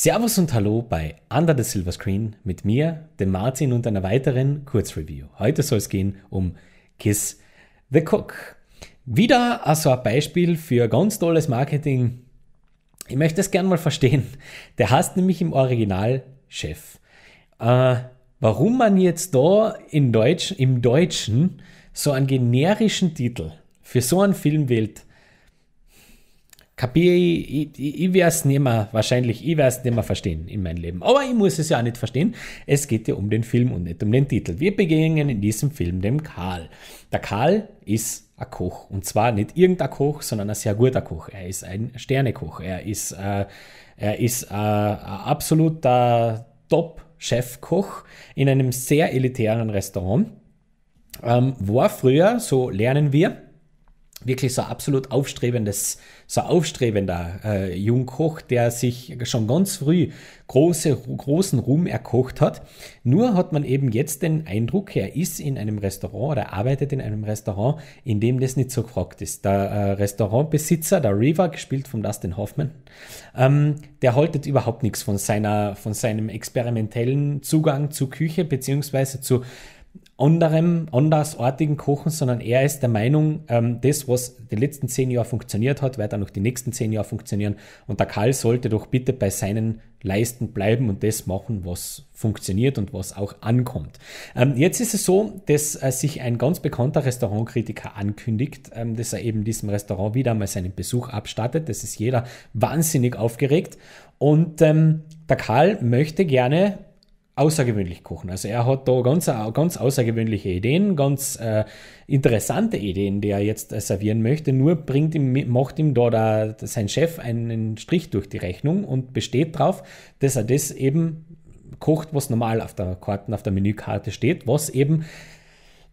Servus und Hallo bei Under the Silver Screen mit mir, dem Martin und einer weiteren Kurzreview. Heute soll es gehen um Kiss the Cook. Wieder also ein Beispiel für ganz tolles Marketing. Ich möchte es gerne mal verstehen. Der heißt nämlich im Original Chef. Äh, warum man jetzt da in Deutsch, im Deutschen so einen generischen Titel für so einen Film wählt, Kapier ich, ich, ich, ich werde es nicht mehr, wahrscheinlich, ich werde es nicht mehr verstehen in meinem Leben. Aber ich muss es ja auch nicht verstehen. Es geht ja um den Film und nicht um den Titel. Wir begegnen in diesem Film dem Karl. Der Karl ist ein Koch. Und zwar nicht irgendein Koch, sondern ein sehr guter Koch. Er ist ein Sternekoch. Er ist, äh, er ist äh, ein absoluter Top-Chefkoch in einem sehr elitären Restaurant. Ähm, war früher, so lernen wir, wirklich so absolut aufstrebendes, so aufstrebender äh, Jungkoch, der sich schon ganz früh große, großen Ruhm erkocht hat. Nur hat man eben jetzt den Eindruck, er ist in einem Restaurant oder arbeitet in einem Restaurant, in dem das nicht so gefragt ist. Der äh, Restaurantbesitzer, der River, gespielt von Dustin Hoffman, ähm, der haltet überhaupt nichts von seiner, von seinem experimentellen Zugang zu Küche beziehungsweise zu anderem, andersartigen Kochen, sondern er ist der Meinung, ähm, das, was die letzten zehn Jahre funktioniert hat, wird auch noch die nächsten zehn Jahre funktionieren. Und der Karl sollte doch bitte bei seinen Leisten bleiben und das machen, was funktioniert und was auch ankommt. Ähm, jetzt ist es so, dass äh, sich ein ganz bekannter Restaurantkritiker ankündigt, ähm, dass er eben diesem Restaurant wieder mal seinen Besuch abstattet. Das ist jeder wahnsinnig aufgeregt. Und ähm, der Karl möchte gerne außergewöhnlich kochen. Also er hat da ganz, ganz außergewöhnliche Ideen, ganz äh, interessante Ideen, die er jetzt äh, servieren möchte, nur bringt ihm, macht ihm da, da sein Chef einen Strich durch die Rechnung und besteht darauf, dass er das eben kocht, was normal auf der Karten, auf der Menükarte steht, was eben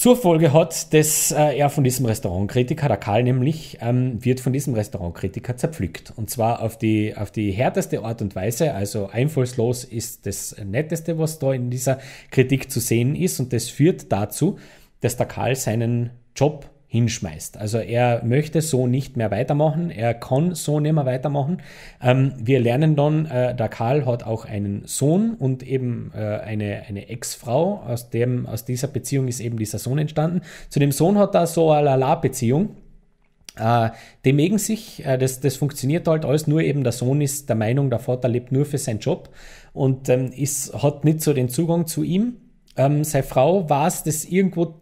zur Folge hat, dass äh, er von diesem Restaurantkritiker, der Karl nämlich, ähm, wird von diesem Restaurantkritiker zerpflückt. Und zwar auf die, auf die härteste Art und Weise. Also einfallslos ist das Netteste, was da in dieser Kritik zu sehen ist. Und das führt dazu, dass der Karl seinen Job hinschmeißt. Also er möchte so nicht mehr weitermachen, er kann so nicht mehr weitermachen. Ähm, wir lernen dann, äh, der Karl hat auch einen Sohn und eben äh, eine, eine Ex-Frau, aus, aus dieser Beziehung ist eben dieser Sohn entstanden. Zu dem Sohn hat er so eine Lala-Beziehung. Äh, die mögen sich, äh, das, das funktioniert halt alles, nur eben der Sohn ist der Meinung, der Vater lebt nur für seinen Job und ähm, ist, hat nicht so den Zugang zu ihm. Ähm, seine Frau war es, das irgendwo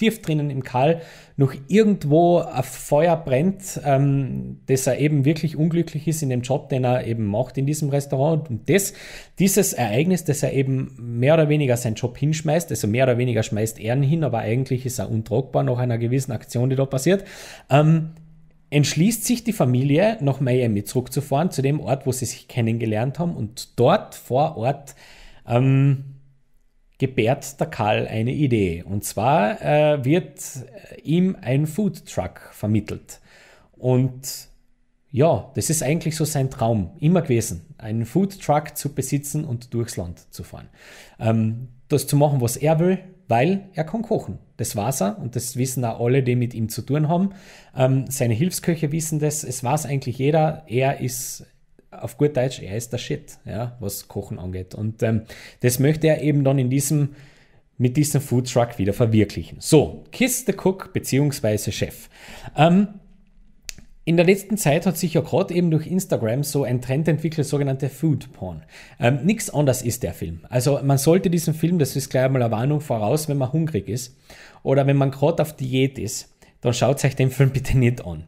tief drinnen im Kall noch irgendwo ein Feuer brennt, ähm, dass er eben wirklich unglücklich ist in dem Job, den er eben macht in diesem Restaurant. Und das, dieses Ereignis, dass er eben mehr oder weniger seinen Job hinschmeißt, also mehr oder weniger schmeißt er ihn hin, aber eigentlich ist er untragbar nach einer gewissen Aktion, die da passiert, ähm, entschließt sich die Familie, nach Miami zurückzufahren, zu dem Ort, wo sie sich kennengelernt haben und dort vor Ort ähm, gebärt der Karl eine Idee. Und zwar äh, wird äh, ihm ein Foodtruck vermittelt. Und ja, das ist eigentlich so sein Traum immer gewesen, einen Foodtruck zu besitzen und durchs Land zu fahren. Ähm, das zu machen, was er will, weil er kann kochen. Das war's er und das wissen auch alle, die mit ihm zu tun haben. Ähm, seine Hilfsköche wissen das, es war's eigentlich jeder. Er ist auf gut Deutsch, er ist der Shit, ja, was Kochen angeht. Und ähm, das möchte er eben dann in diesem, mit diesem Food Truck wieder verwirklichen. So, Kiss the Cook beziehungsweise Chef. Ähm, in der letzten Zeit hat sich ja gerade eben durch Instagram so ein Trend entwickelt, sogenannte Food Porn. Ähm, Nichts anderes ist der Film. Also man sollte diesen Film, das ist gleich mal eine Warnung voraus, wenn man hungrig ist oder wenn man gerade auf Diät ist dann schaut euch den Film bitte nicht an.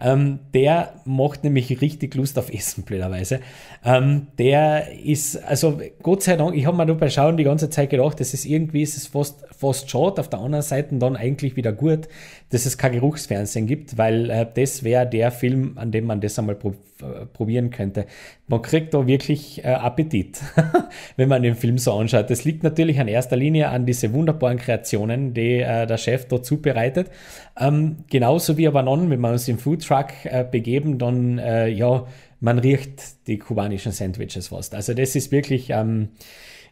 Ähm, der macht nämlich richtig Lust auf Essen, blöderweise. Ähm, der ist, also Gott sei Dank, ich habe mir nur bei Schauen die ganze Zeit gedacht, das ist irgendwie, ist es fast fast schade, auf der anderen Seite dann eigentlich wieder gut, dass es kein Geruchsfernsehen gibt, weil äh, das wäre der Film, an dem man das einmal prob äh, probieren könnte. Man kriegt da wirklich äh, Appetit, wenn man den Film so anschaut. Das liegt natürlich an erster Linie an diese wunderbaren Kreationen, die äh, der Chef dort zubereitet. Ähm, genauso wie aber dann, wenn wir uns im Foodtruck äh, begeben, dann äh, ja, man riecht die kubanischen Sandwiches fast. Also das ist wirklich ähm,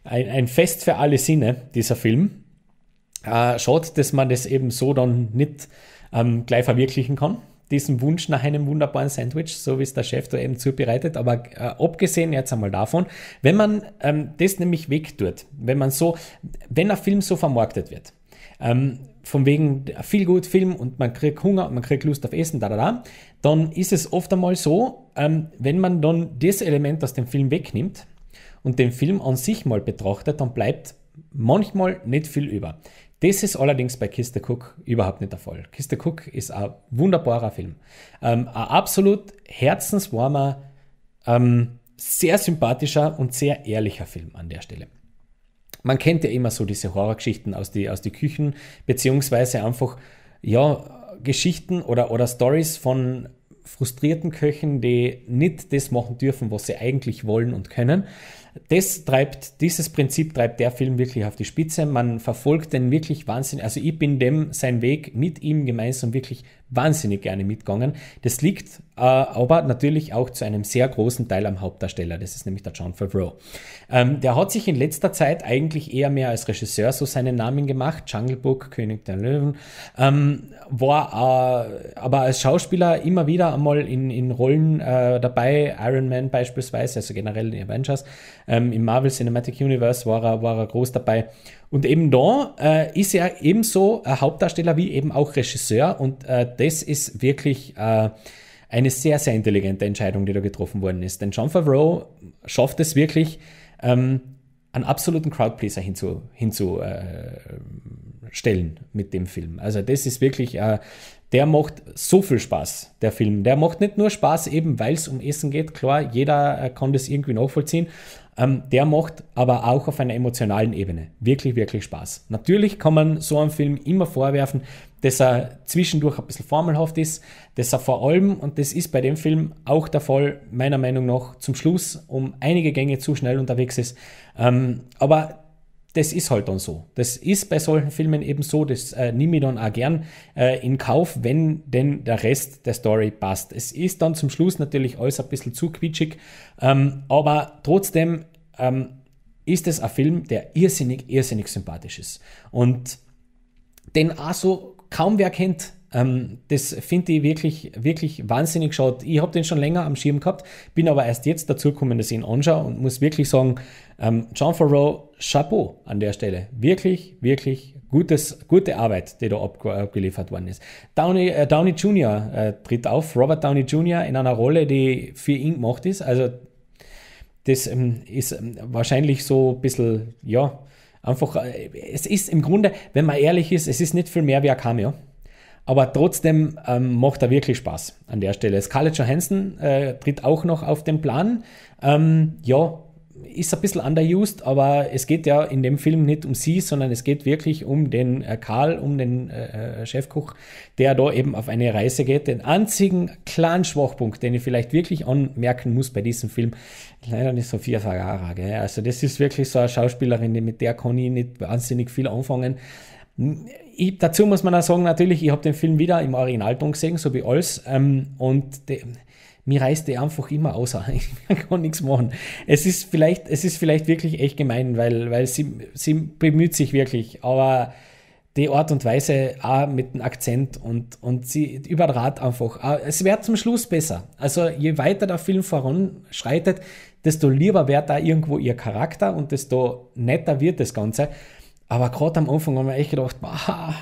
ein, ein Fest für alle Sinne, dieser Film äh, schade, dass man das eben so dann nicht ähm, gleich verwirklichen kann diesen Wunsch nach einem wunderbaren Sandwich, so wie es der Chef da eben zubereitet. Aber äh, abgesehen jetzt einmal davon, wenn man ähm, das nämlich wegtut, wenn man so, wenn ein Film so vermarktet wird, ähm, von wegen viel gut Film und man kriegt Hunger und man kriegt Lust auf Essen, da da da, dann ist es oft einmal so, ähm, wenn man dann das Element aus dem Film wegnimmt und den Film an sich mal betrachtet, dann bleibt manchmal nicht viel über. Das ist allerdings bei Kiste Cook überhaupt nicht der Fall. Kiste Cook ist ein wunderbarer Film. Ähm, ein absolut herzenswarmer, ähm, sehr sympathischer und sehr ehrlicher Film an der Stelle. Man kennt ja immer so diese Horrorgeschichten aus den aus die Küchen, beziehungsweise einfach, ja, Geschichten oder, oder Stories von frustrierten Köchen, die nicht das machen dürfen, was sie eigentlich wollen und können. Das treibt, dieses Prinzip treibt der Film wirklich auf die Spitze. Man verfolgt den wirklich wahnsinnig. Also ich bin dem, sein Weg mit ihm gemeinsam wirklich wahnsinnig gerne mitgegangen. Das liegt äh, aber natürlich auch zu einem sehr großen Teil am Hauptdarsteller, das ist nämlich der John Favreau. Ähm, der hat sich in letzter Zeit eigentlich eher mehr als Regisseur so seinen Namen gemacht, Jungle Book, König der Löwen, ähm, war äh, aber als Schauspieler immer wieder einmal in, in Rollen äh, dabei, Iron Man beispielsweise, also generell in Avengers, ähm, im Marvel Cinematic Universe war er, war er groß dabei und eben da äh, ist er ebenso äh, Hauptdarsteller wie eben auch Regisseur und äh, das ist wirklich äh, eine sehr, sehr intelligente Entscheidung, die da getroffen worden ist. Denn Jean Favreau schafft es wirklich, ähm, einen absoluten Crowdpleaser hinzustellen hinzu, äh, mit dem Film. Also das ist wirklich äh, der macht so viel Spaß, der Film. Der macht nicht nur Spaß, eben weil es um Essen geht, klar, jeder äh, kann das irgendwie nachvollziehen. Ähm, der macht aber auch auf einer emotionalen Ebene wirklich, wirklich Spaß. Natürlich kann man so einem Film immer vorwerfen, dass er zwischendurch ein bisschen formelhaft ist, dass er vor allem, und das ist bei dem Film auch der Fall, meiner Meinung nach, zum Schluss um einige Gänge zu schnell unterwegs ist. Ähm, aber das ist halt dann so. Das ist bei solchen Filmen eben so, das äh, nehme ich dann auch gern äh, in Kauf, wenn denn der Rest der Story passt. Es ist dann zum Schluss natürlich alles ein bisschen zu quietschig, ähm, aber trotzdem ähm, ist es ein Film, der irrsinnig, irrsinnig sympathisch ist. Und den auch so kaum wer kennt. Ähm, das finde ich wirklich, wirklich wahnsinnig schade. Ich habe den schon länger am Schirm gehabt, bin aber erst jetzt dazu gekommen, dass ich ihn anschaue und muss wirklich sagen, ähm, John Farrow, Chapeau an der Stelle. Wirklich, wirklich gutes, gute Arbeit, die da abgeliefert worden ist. Downey, äh, Downey Jr. Äh, tritt auf, Robert Downey Jr. in einer Rolle, die für ihn gemacht ist. Also das ähm, ist ähm, wahrscheinlich so ein bisschen, ja, einfach, äh, es ist im Grunde, wenn man ehrlich ist, es ist nicht viel mehr wie ein Cameo. Aber trotzdem ähm, macht er wirklich Spaß an der Stelle. Scarlett Johansson äh, tritt auch noch auf den Plan. Ähm, ja, ist ein bisschen underused, aber es geht ja in dem Film nicht um sie, sondern es geht wirklich um den äh, Karl, um den äh, äh Chefkoch, der da eben auf eine Reise geht. Den einzigen kleinen Schwachpunkt, den ich vielleicht wirklich anmerken muss bei diesem Film, leider nicht Sophia Vergara. Gell? Also das ist wirklich so eine Schauspielerin, mit der kann ich nicht wahnsinnig viel anfangen. Ich, dazu muss man auch sagen, natürlich, ich habe den Film wieder im Originalton gesehen, so wie alles. Ähm, und de, mir reißt der einfach immer außer. Ich kann nichts machen. Es ist vielleicht, es ist vielleicht wirklich echt gemein, weil, weil sie, sie bemüht sich wirklich. Aber die Art und Weise auch mit dem Akzent und, und sie übertrat einfach. es wird zum Schluss besser. Also je weiter der Film voranschreitet, desto lieber wird da irgendwo ihr Charakter und desto netter wird das Ganze. Aber gerade am Anfang haben wir echt gedacht, bah,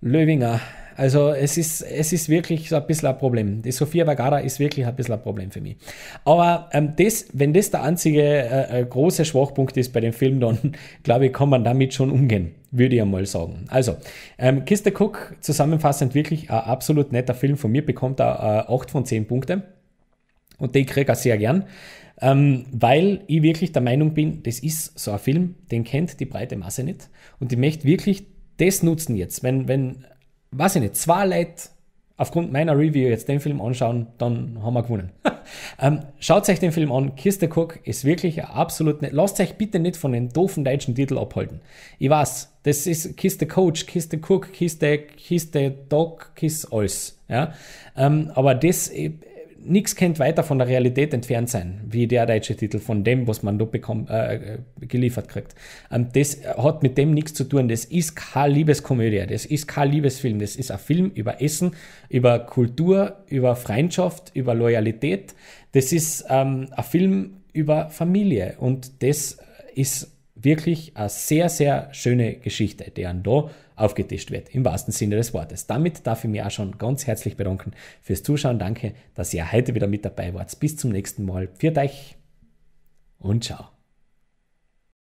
Löwinger. Also es ist, es ist wirklich so ein bisschen ein Problem. Die Sofia Vergara ist wirklich ein bisschen ein Problem für mich. Aber ähm, das, wenn das der einzige äh, äh große Schwachpunkt ist bei dem Film, dann glaube ich, kann man damit schon umgehen, würde ich einmal sagen. Also, ähm, Kiste Cook, zusammenfassend wirklich ein absolut netter Film von mir, bekommt er äh, 8 von 10 Punkten. Und den kriege ich sehr gern ähm, weil ich wirklich der Meinung bin, das ist so ein Film, den kennt die breite Masse nicht und ich möchte wirklich das nutzen jetzt. Wenn, wenn, weiß ich nicht, zwei Leute aufgrund meiner Review jetzt den Film anschauen, dann haben wir gewonnen. ähm, schaut euch den Film an. Kiste Cook ist wirklich absolut nicht. Ne-, lasst euch bitte nicht von den doofen deutschen Titel abhalten. Ich weiß, das ist Kiste Coach, Kiste Cook, Kiste, Kiste Doc, Kiss alles. Ja? Ähm, aber das, äh, nichts kennt weiter von der Realität entfernt sein, wie der deutsche Titel, von dem, was man da bekommt, äh, geliefert kriegt. Und ähm, das hat mit dem nichts zu tun. Das ist keine Liebeskomödie, das ist kein Liebesfilm, das ist ein Film über Essen, über Kultur, über Freundschaft, über Loyalität. Das ist ähm, ein Film über Familie und das ist wirklich eine sehr, sehr schöne Geschichte, die da aufgetischt wird, im wahrsten Sinne des Wortes. Damit darf ich mich auch schon ganz herzlich bedanken fürs Zuschauen. Danke, dass ihr heute wieder mit dabei wart. Bis zum nächsten Mal. Pfiat euch und ciao.